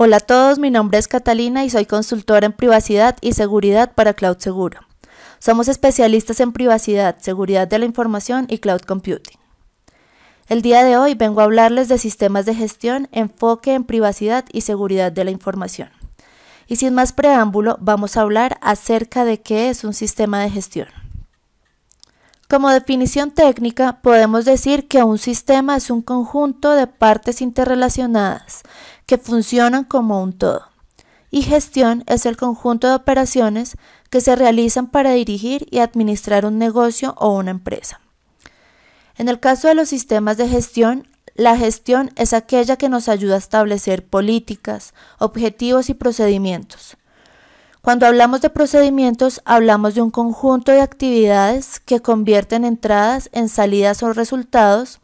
Hola a todos, mi nombre es Catalina y soy consultora en privacidad y seguridad para Cloud Seguro. Somos especialistas en privacidad, seguridad de la información y cloud computing. El día de hoy vengo a hablarles de sistemas de gestión, enfoque en privacidad y seguridad de la información. Y sin más preámbulo, vamos a hablar acerca de qué es un sistema de gestión. Como definición técnica, podemos decir que un sistema es un conjunto de partes interrelacionadas que funcionan como un todo. Y gestión es el conjunto de operaciones que se realizan para dirigir y administrar un negocio o una empresa. En el caso de los sistemas de gestión, la gestión es aquella que nos ayuda a establecer políticas, objetivos y procedimientos. Cuando hablamos de procedimientos, hablamos de un conjunto de actividades que convierten entradas en salidas o resultados,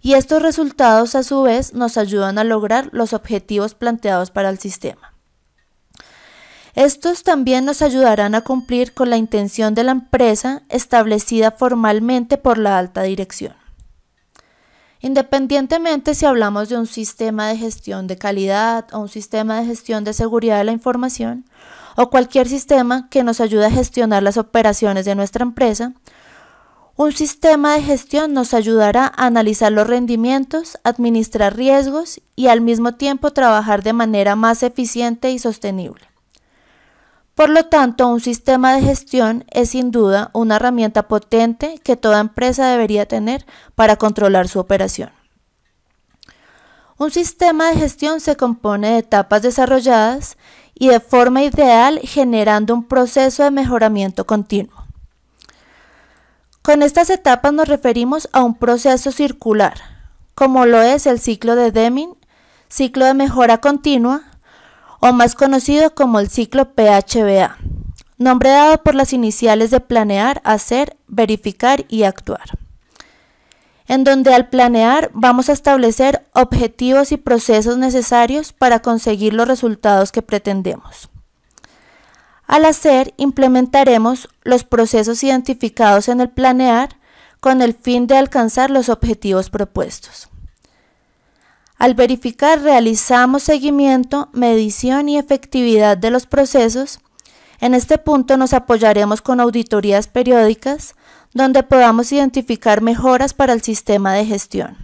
y estos resultados a su vez nos ayudan a lograr los objetivos planteados para el sistema. Estos también nos ayudarán a cumplir con la intención de la empresa establecida formalmente por la alta dirección. Independientemente si hablamos de un sistema de gestión de calidad o un sistema de gestión de seguridad de la información o cualquier sistema que nos ayude a gestionar las operaciones de nuestra empresa, un sistema de gestión nos ayudará a analizar los rendimientos, administrar riesgos y al mismo tiempo trabajar de manera más eficiente y sostenible. Por lo tanto, un sistema de gestión es sin duda una herramienta potente que toda empresa debería tener para controlar su operación. Un sistema de gestión se compone de etapas desarrolladas y de forma ideal generando un proceso de mejoramiento continuo. Con estas etapas nos referimos a un proceso circular, como lo es el ciclo de Deming, ciclo de mejora continua, o más conocido como el ciclo PHBA, nombre dado por las iniciales de planear, hacer, verificar y actuar, en donde al planear vamos a establecer objetivos y procesos necesarios para conseguir los resultados que pretendemos. Al hacer, implementaremos los procesos identificados en el planear con el fin de alcanzar los objetivos propuestos. Al verificar realizamos seguimiento, medición y efectividad de los procesos. En este punto nos apoyaremos con auditorías periódicas donde podamos identificar mejoras para el sistema de gestión.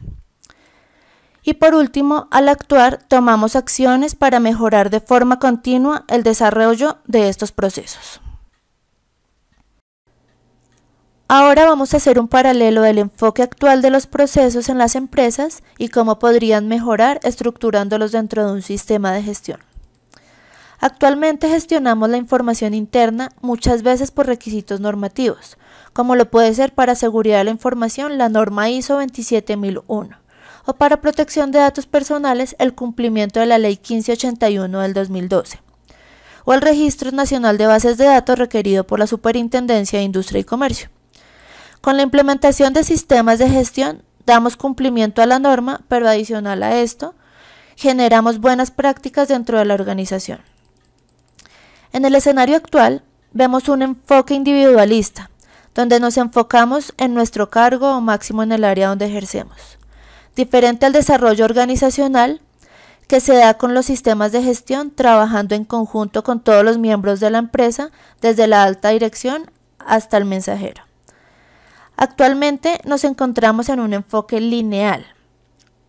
Y por último, al actuar, tomamos acciones para mejorar de forma continua el desarrollo de estos procesos. Ahora vamos a hacer un paralelo del enfoque actual de los procesos en las empresas y cómo podrían mejorar estructurándolos dentro de un sistema de gestión. Actualmente gestionamos la información interna muchas veces por requisitos normativos, como lo puede ser para seguridad de la información la norma ISO 27001 o para protección de datos personales el cumplimiento de la Ley 1581 del 2012 o el Registro Nacional de Bases de Datos requerido por la Superintendencia de Industria y Comercio. Con la implementación de sistemas de gestión damos cumplimiento a la norma, pero adicional a esto, generamos buenas prácticas dentro de la organización. En el escenario actual, vemos un enfoque individualista, donde nos enfocamos en nuestro cargo o máximo en el área donde ejercemos, diferente al desarrollo organizacional que se da con los sistemas de gestión trabajando en conjunto con todos los miembros de la empresa, desde la alta dirección hasta el mensajero. Actualmente nos encontramos en un enfoque lineal,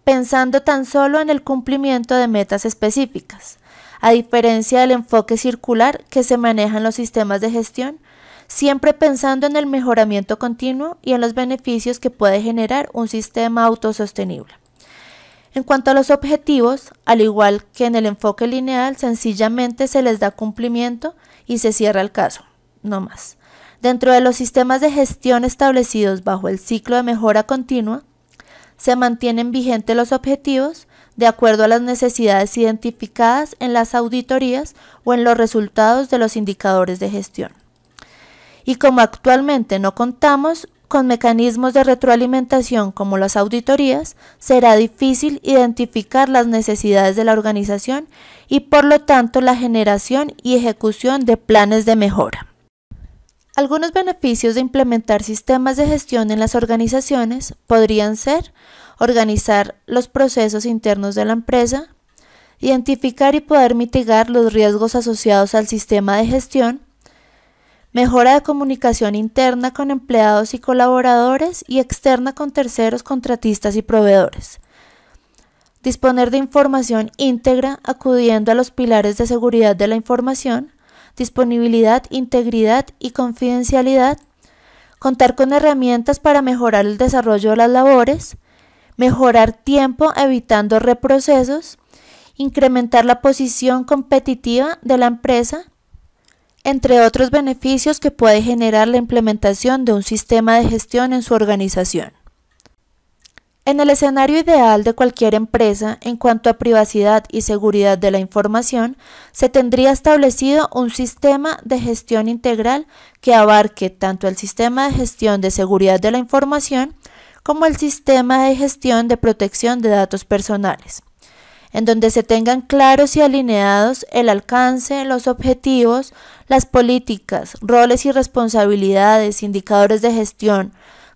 pensando tan solo en el cumplimiento de metas específicas, a diferencia del enfoque circular que se maneja en los sistemas de gestión, siempre pensando en el mejoramiento continuo y en los beneficios que puede generar un sistema autosostenible. En cuanto a los objetivos, al igual que en el enfoque lineal, sencillamente se les da cumplimiento y se cierra el caso, no más. Dentro de los sistemas de gestión establecidos bajo el ciclo de mejora continua, se mantienen vigentes los objetivos de acuerdo a las necesidades identificadas en las auditorías o en los resultados de los indicadores de gestión. Y como actualmente no contamos con mecanismos de retroalimentación como las auditorías, será difícil identificar las necesidades de la organización y por lo tanto la generación y ejecución de planes de mejora. Algunos beneficios de implementar sistemas de gestión en las organizaciones podrían ser organizar los procesos internos de la empresa, identificar y poder mitigar los riesgos asociados al sistema de gestión, mejora de comunicación interna con empleados y colaboradores y externa con terceros, contratistas y proveedores, disponer de información íntegra acudiendo a los pilares de seguridad de la información, disponibilidad, integridad y confidencialidad, contar con herramientas para mejorar el desarrollo de las labores, mejorar tiempo evitando reprocesos, incrementar la posición competitiva de la empresa, entre otros beneficios que puede generar la implementación de un sistema de gestión en su organización. En el escenario ideal de cualquier empresa en cuanto a privacidad y seguridad de la información, se tendría establecido un sistema de gestión integral que abarque tanto el sistema de gestión de seguridad de la información como el sistema de gestión de protección de datos personales, en donde se tengan claros y alineados el alcance, los objetivos, las políticas, roles y responsabilidades, indicadores de gestión,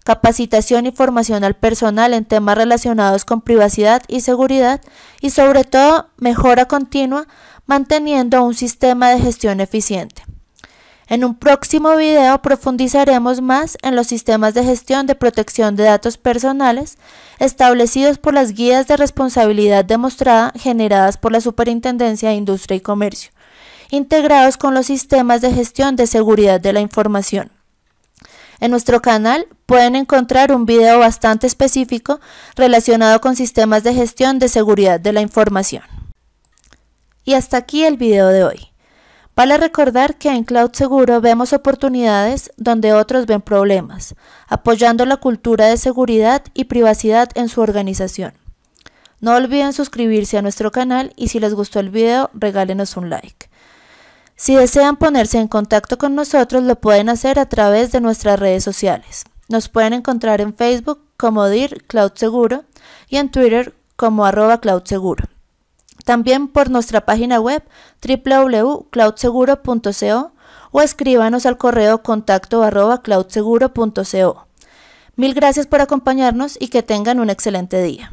capacitación y formación al personal en temas relacionados con privacidad y seguridad y sobre todo mejora continua manteniendo un sistema de gestión eficiente. En un próximo video profundizaremos más en los sistemas de gestión de protección de datos personales establecidos por las guías de responsabilidad demostrada generadas por la Superintendencia de Industria y Comercio, integrados con los sistemas de gestión de seguridad de la información. En nuestro canal pueden encontrar un video bastante específico relacionado con sistemas de gestión de seguridad de la información. Y hasta aquí el video de hoy. Vale recordar que en Cloud Seguro vemos oportunidades donde otros ven problemas, apoyando la cultura de seguridad y privacidad en su organización. No olviden suscribirse a nuestro canal y si les gustó el video, regálenos un like. Si desean ponerse en contacto con nosotros, lo pueden hacer a través de nuestras redes sociales. Nos pueden encontrar en Facebook como DIR Cloud Seguro y en Twitter como arroba Cloud También por nuestra página web www.cloudseguro.co o escríbanos al correo contacto cloudseguro.co. Mil gracias por acompañarnos y que tengan un excelente día.